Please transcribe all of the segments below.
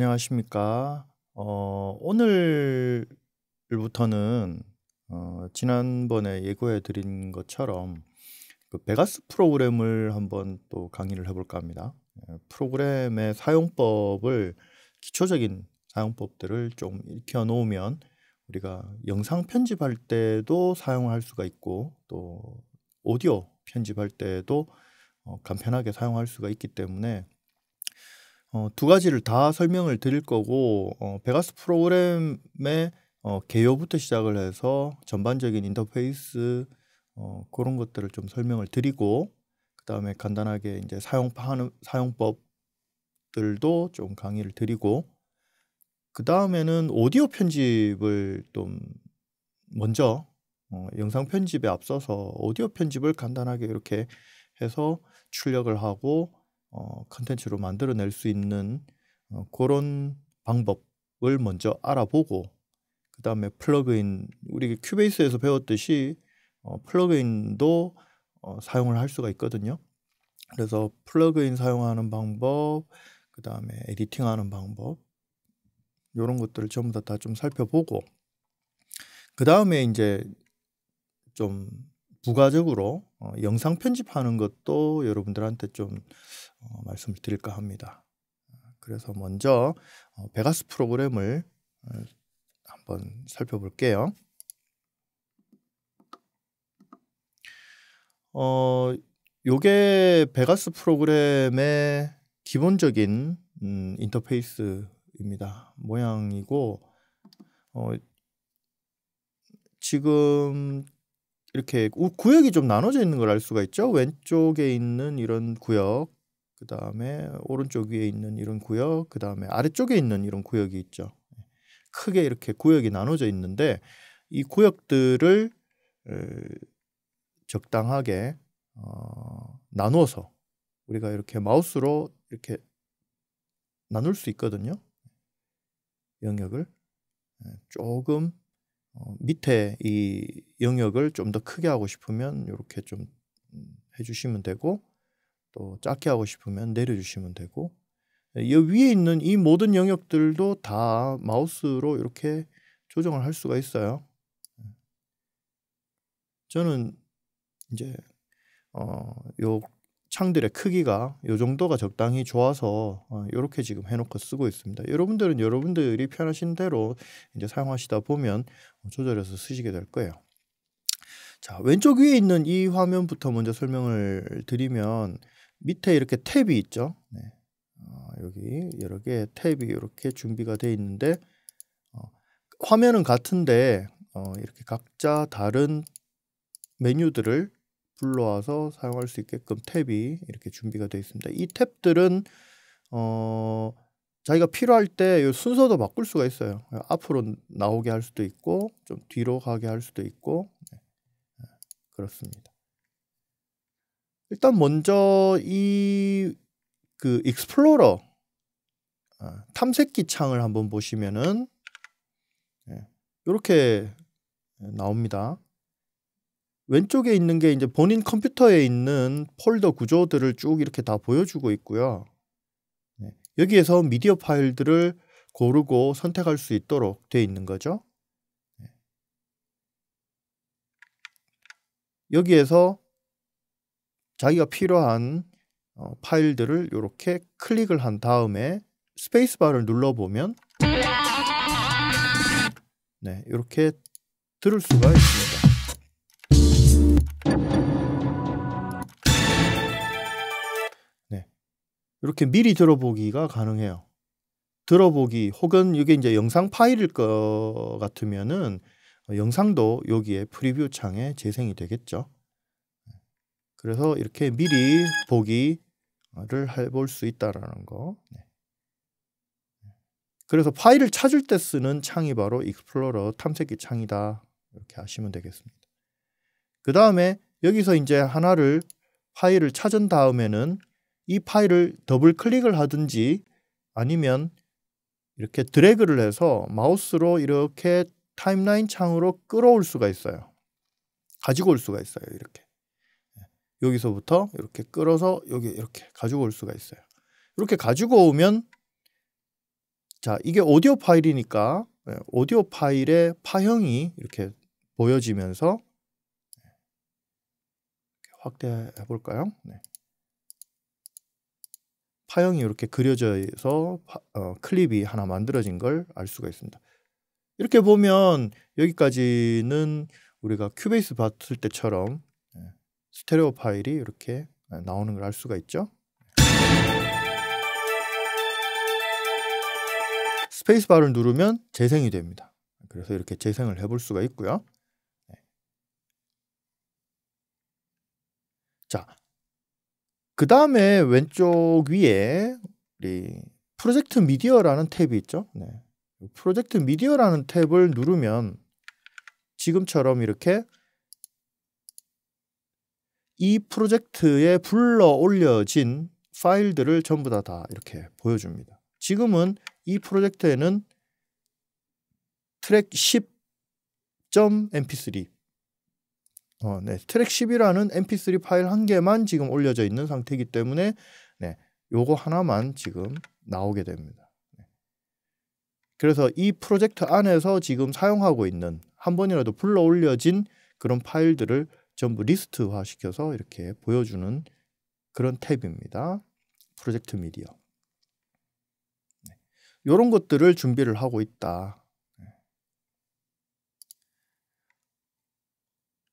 안녕하십니까. 어, 오늘부터는 어, 지난번에 예고해 드린 것처럼 그 베가스 프로그램을 한번 또 강의를 해볼까 합니다. 예, 프로그램의 사용법을 기초적인 사용법들을 좀 익혀 놓으면 우리가 영상 편집할 때도 사용할 수가 있고 또 오디오 편집할 때도 어, 간편하게 사용할 수가 있기 때문에 어, 두 가지를 다 설명을 드릴 거고 어, 베가스 프로그램의 어, 개요부터 시작을 해서 전반적인 인터페이스 어, 그런 것들을 좀 설명을 드리고 그 다음에 간단하게 이제 사용하는 사용법들도 좀 강의를 드리고 그 다음에는 오디오 편집을 좀 먼저 어, 영상 편집에 앞서서 오디오 편집을 간단하게 이렇게 해서 출력을 하고 어, 컨텐츠로 만들어낼 수 있는 어, 그런 방법을 먼저 알아보고 그 다음에 플러그인 우리 큐베이스에서 배웠듯이 어, 플러그인도 어, 사용을 할 수가 있거든요. 그래서 플러그인 사용하는 방법, 그 다음에 에디팅하는 방법 이런 것들을 전부 다 좀 살펴보고 그 다음에 이제 좀 부가적으로 어, 영상 편집하는 것도 여러분들한테 좀 어, 말씀을 드릴까 합니다. 그래서 먼저 어, 베가스 프로그램을 어, 한번 살펴볼게요. 어, 요게 베가스 프로그램의 기본적인 음, 인터페이스입니다. 모양이고 어, 지금 이렇게 구역이 좀 나눠져 있는 걸 알 수가 있죠. 왼쪽에 있는 이런 구역, 그 다음에 오른쪽 위에 있는 이런 구역, 그 다음에 아래쪽에 있는 이런 구역이 있죠. 크게 이렇게 구역이 나눠져 있는데 이 구역들을 적당하게 어, 나누어서 우리가 이렇게 마우스로 이렇게 나눌 수 있거든요. 영역을 조금 어, 밑에 이 영역을 좀 더 크게 하고 싶으면 이렇게 좀 음, 해주시면 되고 또 작게 하고 싶으면 내려주시면 되고 이 예, 위에 있는 이 모든 영역들도 다 마우스로 이렇게 조정을 할 수가 있어요. 예. 저는 이제 어, 요 창들의 크기가 이 정도가 적당히 좋아서 이렇게 어, 지금 해놓고 쓰고 있습니다. 여러분들은 여러분들이 편하신 대로 이제 사용하시다 보면 조절해서 쓰시게 될 거예요. 자 왼쪽 위에 있는 이 화면부터 먼저 설명을 드리면 밑에 이렇게 탭이 있죠. 네. 어, 여기 여러 개 탭이 이렇게 준비가 되어 있는데 어, 화면은 같은데 어, 이렇게 각자 다른 메뉴들을 불러와서 사용할 수 있게끔 탭이 이렇게 준비가 되어 있습니다. 이 탭들은 어, 자기가 필요할 때 순서도 바꿀 수가 있어요. 앞으로 나오게 할 수도 있고 좀 뒤로 가게 할 수도 있고 네. 아, 그렇습니다. 일단 먼저 이 그 익스플로러 아, 탐색기 창을 한번 보시면은 이렇게 예, 나옵니다. 왼쪽에 있는 게 이제 본인 컴퓨터에 있는 폴더 구조들을 쭉 이렇게 다 보여주고 있고요. 네. 여기에서 미디어 파일들을 고르고 선택할 수 있도록 되어 있는 거죠. 네. 여기에서 자기가 필요한 어, 파일들을 이렇게 클릭을 한 다음에 스페이스바를 눌러보면 네, 이렇게 들을 수가 있습니다. 이렇게 미리 들어보기가 가능해요. 들어보기 혹은 이게 이제 영상 파일일 것 같으면은 영상도 여기에 프리뷰 창에 재생이 되겠죠. 그래서 이렇게 미리 보기를 해볼 수 있다라는 거. 네. 그래서 파일을 찾을 때 쓰는 창이 바로 익스플로러 탐색기 창이다. 이렇게 아시면 되겠습니다. 그 다음에 여기서 이제 하나를 파일을 찾은 다음에는 이 파일을 더블 클릭을 하든지 아니면 이렇게 드래그를 해서 마우스로 이렇게 타임라인 창으로 끌어올 수가 있어요. 가지고 올 수가 있어요. 이렇게. 예. 여기서부터 이렇게 끌어서 여기 이렇게 가지고 올 수가 있어요. 이렇게 가지고 오면 자, 이게 오디오 파일이니까 예, 오디오 파일의 파형이 이렇게 보여지면서 예, 확대해 볼까요? 네. 파형이 이렇게 그려져서 어, 클립이 하나 만들어진 걸 알 수가 있습니다. 이렇게 보면 여기까지는 우리가 큐베이스 봤을 때처럼 예, 스테레오 파일이 이렇게 예, 나오는 걸 알 수가 있죠. 스페이스바를 누르면 재생이 됩니다. 그래서 이렇게 재생을 해볼 수가 있고요. 네. 자, 그 다음에 왼쪽 위에 우리 프로젝트 미디어라는 탭이 있죠. 네. 프로젝트 미디어라는 탭을 누르면 지금처럼 이렇게 이 프로젝트에 불러 올려진 파일들을 전부 다 다 이렇게 보여줍니다. 지금은 이 프로젝트에는 트랙 10.mp3 어, 네. 트랙 10이라는 mp3 파일 한 개만 지금 올려져 있는 상태이기 때문에 네. 요거 하나만 지금 나오게 됩니다. 네. 그래서 이 프로젝트 안에서 지금 사용하고 있는 한 번이라도 불러 올려진 그런 파일들을 전부 리스트화 시켜서 이렇게 보여주는 그런 탭입니다. 프로젝트 미디어. 이런 네. 것들을 준비를 하고 있다.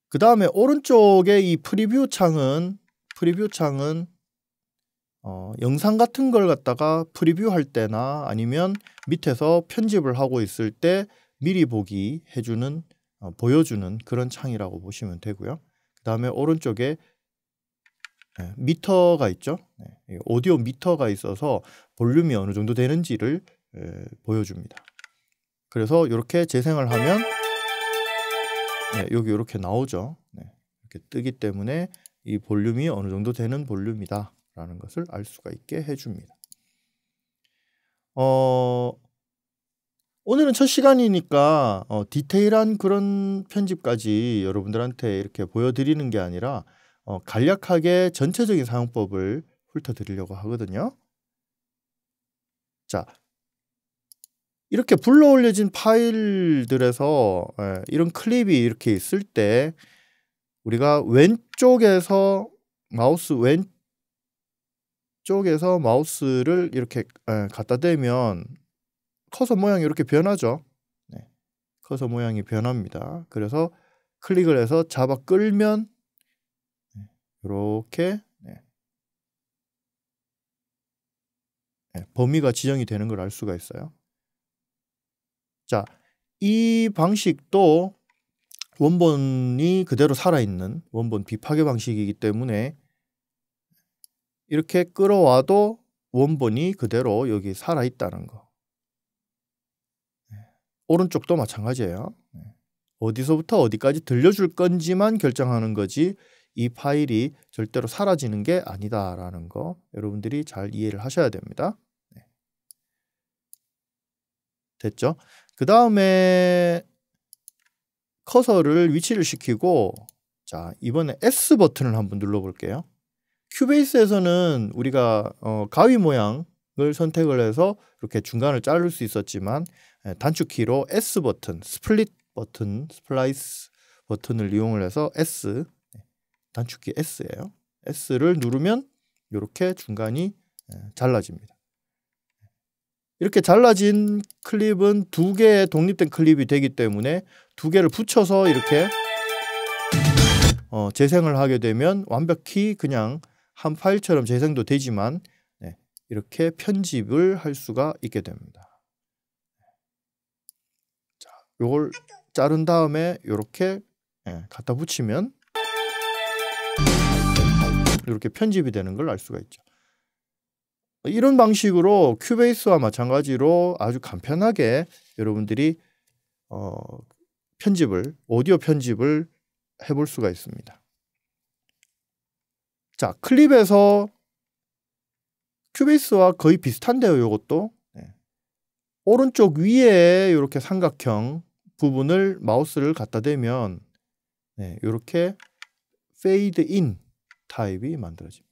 그 다음에 오른쪽에 이 프리뷰 창은 프리뷰 창은 어, 영상 같은 걸 갖다가 프리뷰할 때나 아니면 밑에서 편집을 하고 있을 때 미리 보기 해주는 어, 보여주는 그런 창이라고 보시면 되고요. 그 다음에 오른쪽에 네, 미터가 있죠. 네, 오디오 미터가 있어서 볼륨이 어느 정도 되는지를 에, 보여줍니다. 그래서 이렇게 재생을 하면 네, 여기 이렇게 나오죠. 네, 이렇게 뜨기 때문에 이 볼륨이 어느 정도 되는 볼륨이다라는 것을 알 수가 있게 해줍니다. 어, 오늘은 첫 시간이니까 어, 디테일한 그런 편집까지 여러분들한테 이렇게 보여드리는 게 아니라 어, 간략하게 전체적인 사용법을 훑어드리려고 하거든요. 자, 이렇게 불러 올려진 파일들에서 예, 이런 클립이 이렇게 있을 때 우리가 왼쪽에서 마우스 왼쪽에서 마우스를 이렇게 예, 갖다 대면 커서 모양이 이렇게 변하죠. 네, 커서 모양이 변합니다. 그래서 클릭을 해서 잡아 끌면 이렇게 네, 네. 범위가 지정이 되는 걸 알 수가 있어요. 자, 이 방식도 원본이 그대로 살아있는 원본 비파괴 방식이기 때문에 이렇게 끌어와도 원본이 그대로 여기 살아있다는 거. 네. 오른쪽도 마찬가지예요. 네. 어디서부터 어디까지 들려줄 건지만 결정하는 거지 이 파일이 절대로 사라지는 게 아니다라는 거 여러분들이 잘 이해를 하셔야 됩니다. 네. 됐죠? 그 다음에 커서를 위치를 시키고 자 이번에 S 버튼을 한번 눌러볼게요. 큐베이스에서는 우리가 어, 가위 모양을 선택을 해서 이렇게 중간을 자를 수 있었지만 예, 단축키로 S 버튼, 스플릿 버튼, 스플라이스 버튼을 이용을 해서 S 네, 단축키 S예요. S를 누르면 이렇게 중간이 예, 잘라집니다. 이렇게 잘라진 클립은 두 개의 독립된 클립이 되기 때문에 두 개를 붙여서 이렇게 어, 재생을 하게 되면 완벽히 그냥 한 파일처럼 재생도 되지만 네, 이렇게 편집을 할 수가 있게 됩니다. 자, 요걸 자른 다음에 이렇게 네, 예, 갖다 붙이면 이렇게 편집이 되는 걸 알 수가 있죠. 이런 방식으로 큐베이스와 마찬가지로 아주 간편하게 여러분들이 어, 편집을 오디오 편집을 해볼 수가 있습니다. 자 클립에서 큐베이스와 거의 비슷한데요. 이것도 네. 오른쪽 위에 이렇게 삼각형 부분을 마우스를 갖다 대면 네, 이렇게 페이드 인 타입이 만들어집니다.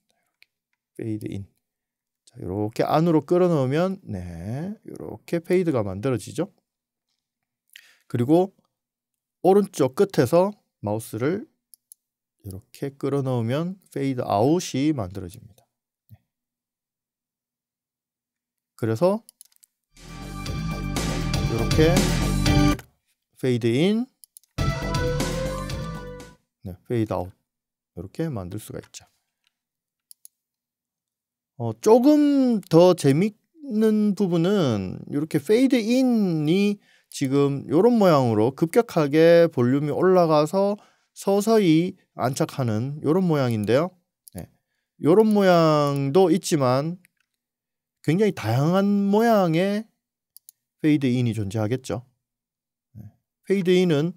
페이드 인 자, 이렇게 안으로 끌어넣으면 네, 이렇게 페이드가 만들어지죠. 그리고 오른쪽 끝에서 마우스를 이렇게 끌어넣으면 페이드 아웃이 만들어집니다. 네. 그래서 이렇게 페이드 인, 네, 페이드 아웃 이렇게 만들 수가 있죠. 어, 조금 더 재밌는 부분은 이렇게 페이드 인이 지금 이런 모양으로 급격하게 볼륨이 올라가서 서서히 안착하는 이런 모양인데요. 이런 네. 모양도 있지만 굉장히 다양한 모양의 페이드 인이 존재하겠죠. 페이드 네. 인은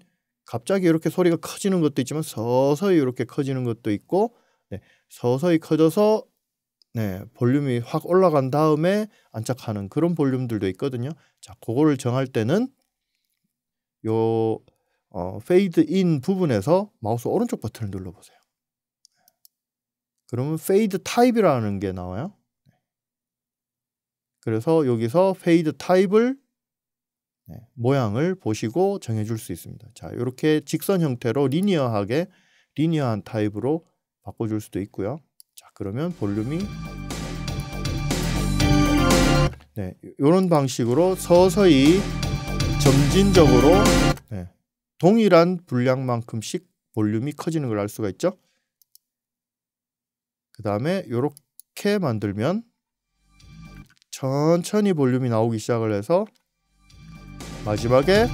갑자기 이렇게 소리가 커지는 것도 있지만 서서히 이렇게 커지는 것도 있고 네. 서서히 커져서 네, 볼륨이 확 올라간 다음에 안착하는 그런 볼륨들도 있거든요. 자, 그거를 정할 때는 요 어, 페이드 인 부분에서 마우스 오른쪽 버튼을 눌러보세요. 그러면 페이드 타입이라는 게 나와요. 그래서 여기서 페이드 타입을 네, 모양을 보시고 정해줄 수 있습니다. 자, 이렇게 직선 형태로 리니어하게 리니어한 타입으로 바꿔줄 수도 있고요. 그러면 볼륨이 네, 이런 방식으로 서서히 점진적으로 네, 동일한 분량만큼씩 볼륨이 커지는 걸 알 수가 있죠. 그 다음에 이렇게 만들면 천천히 볼륨이 나오기 시작을 해서 마지막에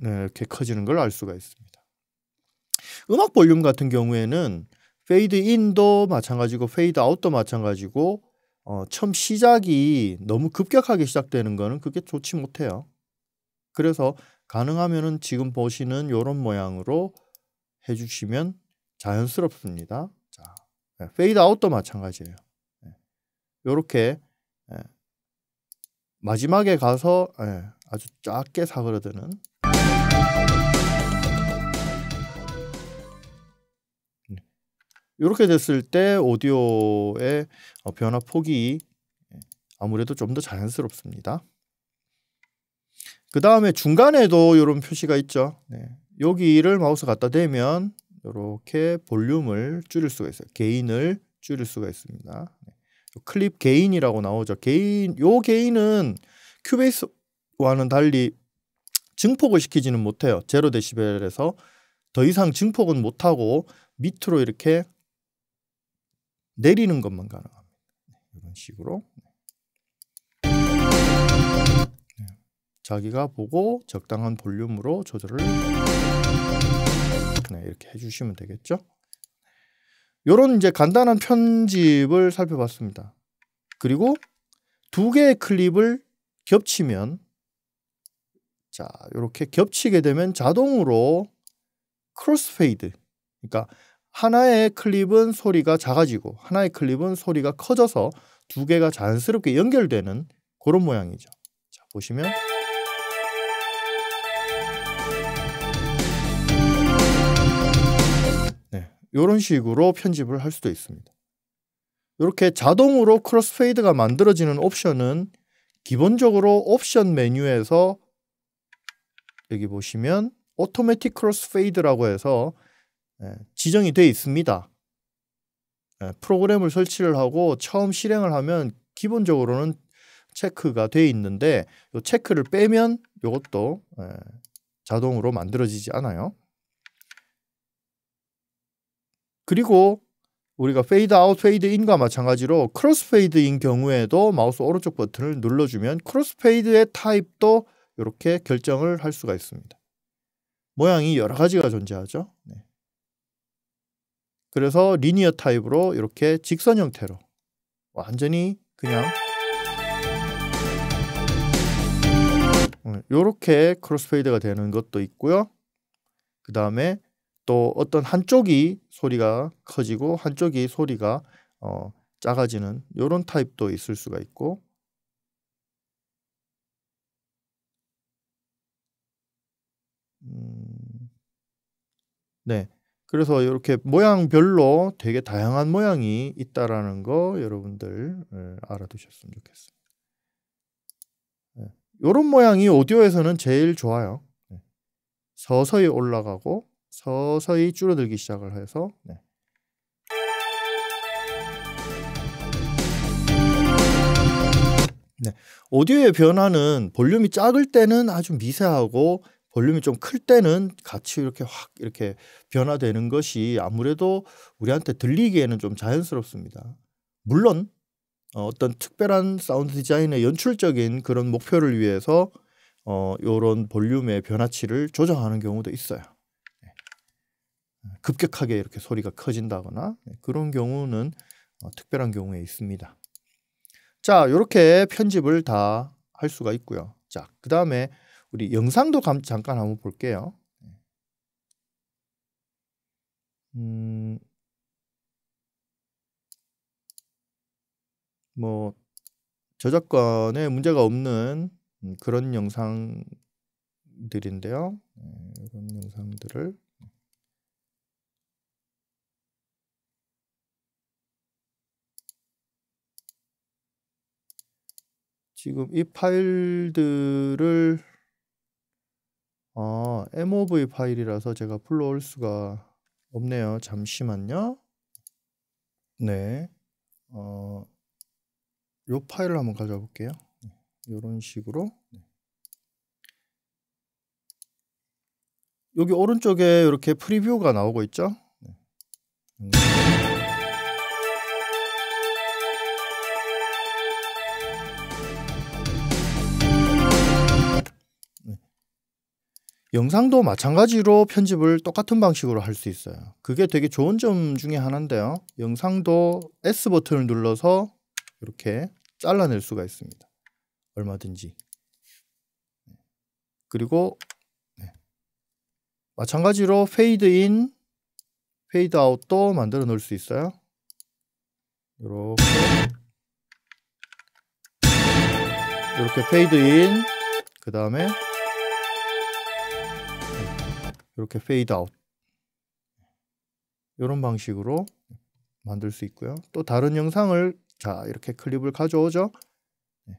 네, 이렇게 커지는 걸 알 수가 있습니다. 음악 볼륨 같은 경우에는 페이드 인도 마찬가지고 페이드 아웃도 마찬가지고 어, 처음 시작이 너무 급격하게 시작되는 거는 그게 좋지 못해요. 그래서 가능하면은 지금 보시는 요런 모양으로 해주시면 자연스럽습니다. 자, 페이드 네, 아웃도 마찬가지예요. 네, 요렇게 네, 마지막에 가서 네, 아주 작게 사그러드는 이렇게 됐을 때 오디오의 어, 변화 폭이 예, 아무래도 좀 더 자연스럽습니다. 그 다음에 중간에도 이런 표시가 있죠. 네. 여기를 마우스 갖다 대면 이렇게 볼륨을 줄일 수가 있어요. 게인을 줄일 수가 있습니다. 네. 클립 게인이라고 나오죠. 게인, 요 게인은 큐베이스와는 달리 증폭을 시키지는 못해요. 제로 데시벨에서 더 이상 증폭은 못하고 밑으로 이렇게 내리는 것만 가능합니다. 네, 이런 식으로 네. 네. 자기가 보고 적당한 볼륨으로 조절을 이렇게 해주시면 되겠죠. 이런 이제 간단한 편집을 살펴봤습니다. 그리고 두 개의 클립을 겹치면 자 이렇게 겹치게 되면 자동으로 크로스페이드 그러니까 하나의 클립은 소리가 작아지고 하나의 클립은 소리가 커져서 두 개가 자연스럽게 연결되는 그런 모양이죠. 자, 보시면 네, 이런 식으로 편집을 할 수도 있습니다. 이렇게 자동으로 크로스페이드가 만들어지는 옵션은 기본적으로 옵션 메뉴에서 여기 보시면 오토매틱 크로스페이드라고 해서 예, 지정이 돼 있습니다. 예, 프로그램을 설치를 하고 처음 실행을 하면 기본적으로는 체크가 돼 있는데 이 체크를 빼면 이것도 예, 자동으로 만들어지지 않아요. 그리고 우리가 페이드 아웃, 페이드 인과 마찬가지로 크로스 페이드인 경우에도 마우스 오른쪽 버튼을 눌러주면 크로스 페이드의 타입도 이렇게 결정을 할 수가 있습니다. 모양이 여러 가지가 존재하죠. 네. 그래서 리니어 타입으로 이렇게 직선 형태로 완전히 그냥 이렇게 음, 크로스페이드가 되는 것도 있고요. 그 다음에 또 어떤 한쪽이 소리가 커지고 한쪽이 소리가 어, 작아지는 이런 타입도 있을 수가 있고 음, 네 그래서 이렇게 모양별로 되게 다양한 모양이 있다라는 거 여러분들 예, 알아두셨으면 좋겠습니다. 이런 예, 모양이 오디오에서는 제일 좋아요. 예, 서서히 올라가고 서서히 줄어들기 시작을 해서 네. 네. 오디오의 변화는 볼륨이 작을 때는 아주 미세하고 볼륨이 좀 클 때는 같이 이렇게 확 이렇게 변화되는 것이 아무래도 우리한테 들리기에는 좀 자연스럽습니다. 물론 어, 어떤 특별한 사운드 디자인의 연출적인 그런 목표를 위해서 어, 요런 볼륨의 변화치를 조정하는 경우도 있어요. 네. 급격하게 이렇게 소리가 커진다거나 네, 그런 경우는 어, 특별한 경우에 있습니다. 자, 이렇게 편집을 다 할 수가 있고요. 자, 그 다음에 우리 영상도 감, 잠깐 한번 볼게요. 네. 음, 뭐 저작권에 문제가 없는 음, 그런 영상들인데요. 이런 네, 영상들을 지금 이 파일들을 아, 어, MOV 파일이라서 제가 불러올 수가 없네요. 잠시만요. 네. 어, 요 파일을 한번 가져와 볼게요. 네, 요런 식으로. 네. 여기 오른쪽에 이렇게 프리뷰가 나오고 있죠? 영상도 마찬가지로 편집을 똑같은 방식으로 할 수 있어요. 그게 되게 좋은 점 중에 하나인데요. 영상도 S 버튼을 눌러서 이렇게 잘라낼 수가 있습니다. 얼마든지. 네. 그리고 네. 마찬가지로 페이드인, 페이드아웃도 만들어 놓을 수 있어요. 이렇게 이렇게 페이드인 그 다음에 이렇게 페이드 아웃 이런 방식으로 만들 수 있고요. 또 다른 영상을 자 이렇게 클립을 가져오죠. 네.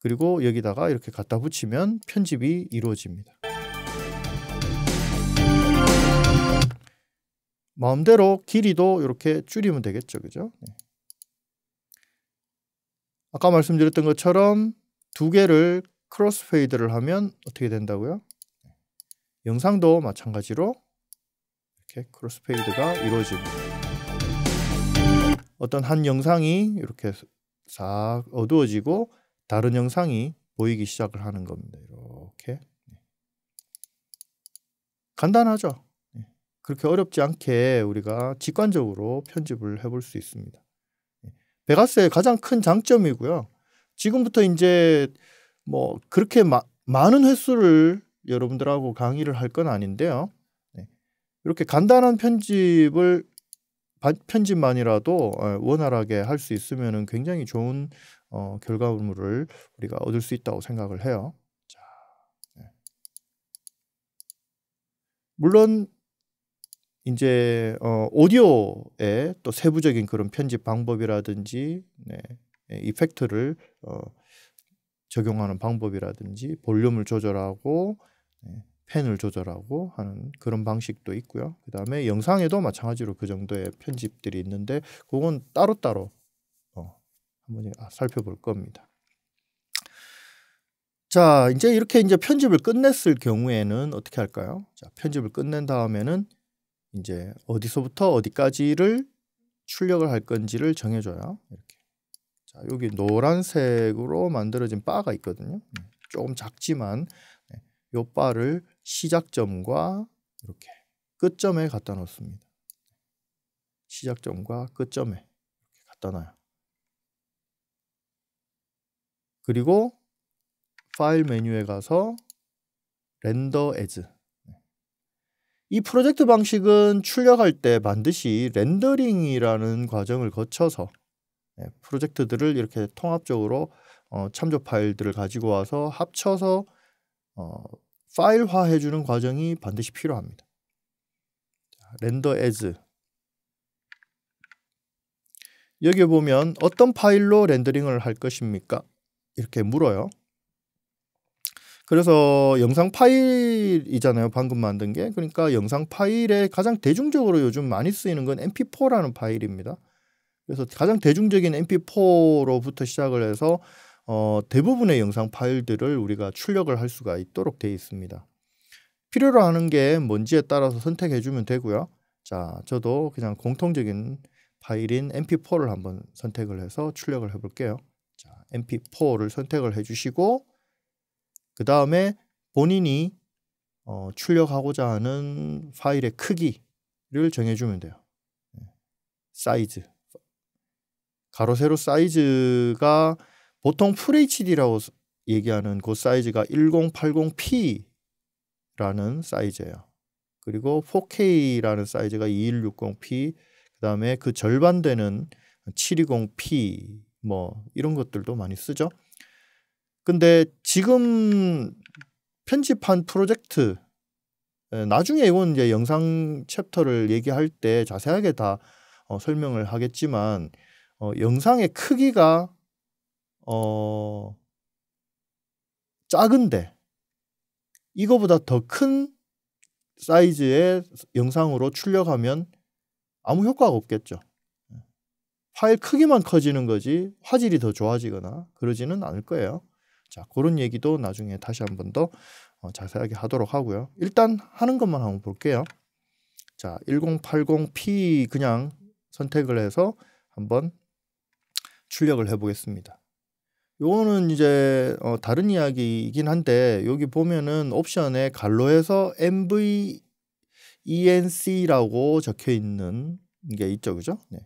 그리고 여기다가 이렇게 갖다 붙이면 편집이 이루어집니다. 마음대로 길이도 이렇게 줄이면 되겠죠. 그죠? 네. 아까 말씀드렸던 것처럼 두 개를 크로스페이드를 하면 어떻게 된다고요? 영상도 마찬가지로 이렇게 크로스페이드가 이루어지고 어떤 한 영상이 이렇게 싹 어두워지고 다른 영상이 보이기 시작을 하는 겁니다. 이렇게 네. 간단하죠. 네. 그렇게 어렵지 않게 우리가 직관적으로 편집을 해볼 수 있습니다. 네. 베가스의 가장 큰 장점이고요. 지금부터 이제 뭐 그렇게 마, 많은 횟수를 여러분들하고 강의를 할 건 아닌데요. 네. 이렇게 간단한 편집을 편집만이라도 어, 원활하게 할 수 있으면 굉장히 좋은 어, 결과물을 우리가 얻을 수 있다고 생각을 해요. 자, 네. 물론 이제 어, 오디오의 또 세부적인 그런 편집 방법이라든지 네, 예, 이펙트를 어, 적용하는 방법이라든지 볼륨을 조절하고 네, 펜을 조절하고 하는 그런 방식도 있고요. 그 다음에 영상에도 마찬가지로 그 정도의 편집들이 있는데 그건 따로따로 어, 한번 아, 살펴볼 겁니다. 자, 이제 이렇게 이제 편집을 끝냈을 경우에는 어떻게 할까요? 자, 편집을 끝낸 다음에는 이제 어디서부터 어디까지를 출력을 할 건지를 정해줘요. 이렇게. 자, 여기 노란색으로 만들어진 바가 있거든요. 네, 조금 작지만 요 바를 시작점과 이렇게 끝점에 갖다 놓습니다. 시작점과 끝점에 이렇게 갖다 놔요. 그리고 파일 메뉴에 가서 r e n d 렌더 에 s 네. 이 프로젝트 방식은 출력할 때 반드시 렌더링이라는 과정을 거쳐서 네, 프로젝트들을 이렇게 통합적으로 어, 참조 파일들을 가지고 와서 합쳐서 어, 파일화 해주는 과정이 반드시 필요합니다. 렌더 as 여기 보면 어떤 파일로 렌더링을 할 것입니까? 이렇게 물어요. 그래서 영상 파일이잖아요. 방금 만든 게. 그러니까 영상 파일에 가장 대중적으로 요즘 많이 쓰이는 건 mp4라는 파일입니다. 그래서 가장 대중적인 mp4로부터 시작을 해서 어, 대부분의 영상 파일들을 우리가 출력을 할 수가 있도록 되어 있습니다. 필요로 하는 게 뭔지에 따라서 선택해 주면 되고요. 자, 저도 그냥 공통적인 파일인 mp4를 한번 선택을 해서 출력을 해 볼게요. 자, mp4를 선택을 해 주시고 그 다음에 본인이 어, 출력하고자 하는 파일의 크기를 정해주면 돼요. 예, 사이즈 가로 세로 사이즈가 보통 FHD라고 얘기하는 그 사이즈가 1080p라는 사이즈예요. 그리고 4K라는 사이즈가 2160p, 그다음에 그 절반 되는 720p 뭐 이런 것들도 많이 쓰죠. 근데 지금 편집한 프로젝트 나중에 이건 이제 영상 챕터를 얘기할 때 자세하게 다 어, 설명을 하겠지만 어, 영상의 크기가 어 작은데 이거보다 더 큰 사이즈의 영상으로 출력하면 아무 효과가 없겠죠. 파일 크기만 커지는 거지 화질이 더 좋아지거나 그러지는 않을 거예요. 자, 그런 얘기도 나중에 다시 한 번더 어, 자세하게 하도록 하고요. 일단 하는 것만 한번 볼게요. 자, 1080p 그냥 선택을 해서 한번 출력을 해 보겠습니다. 요거는 이제 어, 다른 이야기이긴 한데 여기 보면은 옵션에 갈로에서 MV ENC라고 적혀 있는 게 있죠, 그죠? 네.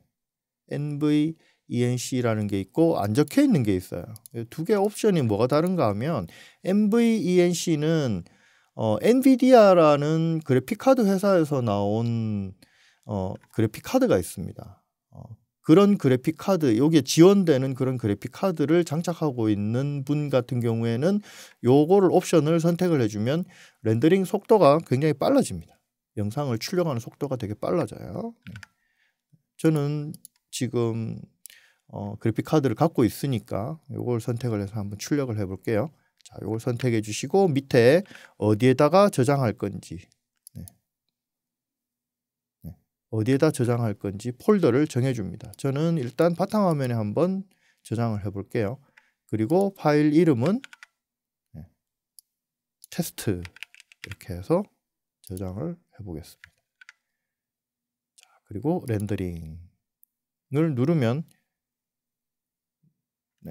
NV ENC라는 게 있고 안 적혀 있는 게 있어요. 두 개 옵션이 뭐가 다른가 하면 NV ENC는 어, 엔비디아라는 그래픽 카드 회사에서 나온 어, 그래픽 카드가 있습니다. 어, 그런 그래픽 카드 여기에 지원되는 그런 그래픽 카드를 장착하고 있는 분 같은 경우에는 요거를 옵션을 선택을 해주면 렌더링 속도가 굉장히 빨라집니다. 영상을 출력하는 속도가 되게 빨라져요. 저는 지금 어, 그래픽 카드를 갖고 있으니까 요걸 선택을 해서 한번 출력을 해볼게요. 자, 요걸 선택해 주시고 밑에 어디에다가 저장할 건지 어디에다 저장할 건지 폴더를 정해줍니다. 저는 일단 바탕화면에 한번 저장을 해볼게요. 그리고 파일 이름은 네, 테스트 이렇게 해서 저장을 해보겠습니다. 자, 그리고 렌더링을 누르면 네,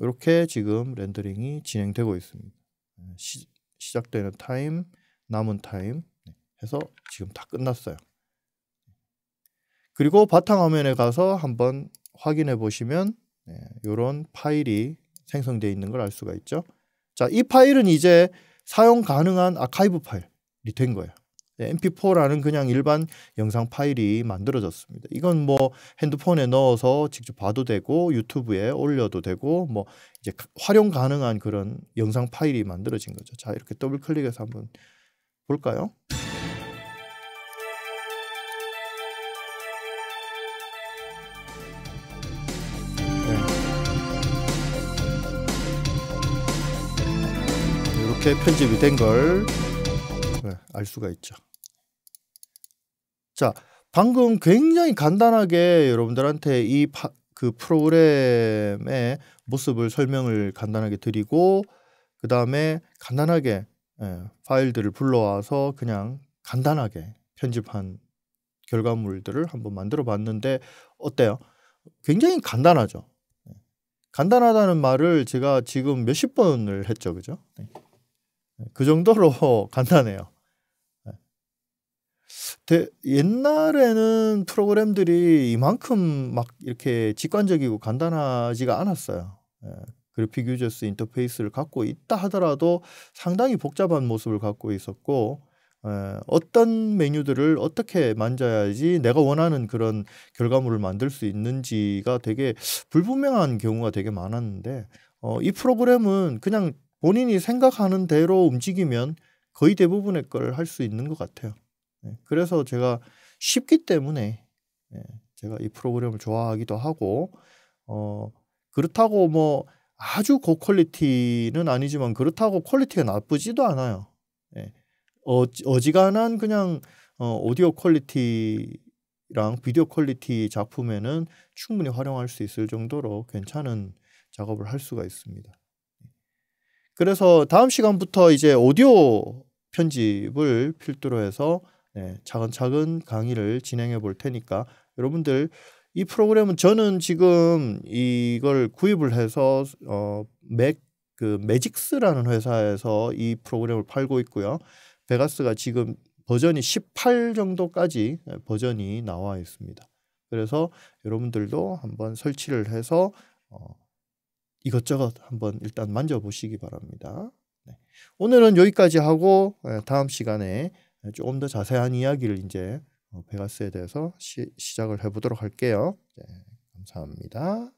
이렇게 지금 렌더링이 진행되고 있습니다. 네, 시, 작되는 타임, 남은 타임 네, 해서 지금 다 끝났어요. 그리고 바탕화면에 가서 한번 확인해 보시면 이런 네, 파일이 생성되어 있는 걸 알 수가 있죠. 자, 이 파일은 이제 사용 가능한 아카이브 파일이 된 거예요. MP4라는 그냥 일반 영상 파일이 만들어졌습니다. 이건 뭐 핸드폰에 넣어서 직접 봐도 되고 유튜브에 올려도 되고 뭐 이제 활용 가능한 그런 영상 파일이 만들어진 거죠. 자, 이렇게 더블 클릭해서 한번 볼까요? 이렇게 편집이 된 걸알 네, 수가 있죠. 자, 방금 굉장히 간단하게 여러분들한테 이 그 프로그램의 모습을 설명을 간단하게 드리고 그 다음에 간단하게 예, 파일들을 불러와서 그냥 간단하게 편집한 결과물들을 한번 만들어 봤는데 어때요? 굉장히 간단하죠. 네. 간단하다는 말을 제가 지금 몇십 번을 했죠. 그죠? 네. 그 정도로 간단해요. 네. 옛날에는 프로그램들이 이만큼 막 이렇게 직관적이고 간단하지가 않았어요. 예, 그래픽 유저스 인터페이스를 갖고 있다 하더라도 상당히 복잡한 모습을 갖고 있었고 예, 어떤 메뉴들을 어떻게 만져야지 내가 원하는 그런 결과물을 만들 수 있는지가 되게 불분명한 경우가 되게 많았는데 어, 이 프로그램은 그냥 본인이 생각하는 대로 움직이면 거의 대부분의 걸 할 수 있는 것 같아요. 네, 그래서 제가 쉽기 때문에 네, 제가 이 프로그램을 좋아하기도 하고 어 그렇다고 뭐 아주 고퀄리티는 아니지만 그렇다고 퀄리티가 나쁘지도 않아요. 네, 어, 지간한 그냥 오디오 퀄리티랑 비디오 퀄리티 작품에는 충분히 활용할 수 있을 정도로 괜찮은 작업을 할 수가 있습니다. 그래서 다음 시간부터 이제 오디오 편집을 필두로 해서 네, 차근차근 강의를 진행해 볼 테니까 여러분들 이 프로그램은 저는 지금 이걸 구입을 해서 어, 맥, 그 매직스라는 회사에서 이 프로그램을 팔고 있고요. 베가스가 지금 버전이 18 정도까지 네, 버전이 나와 있습니다. 그래서 여러분들도 한번 설치를 해서 어, 이것저것 한번 일단 만져보시기 바랍니다. 네. 오늘은 여기까지 하고 예, 다음 시간에 조금 더 자세한 이야기를 이제 어, 베가스에 대해서 시, 작을 해보도록 할게요. 네. 감사합니다.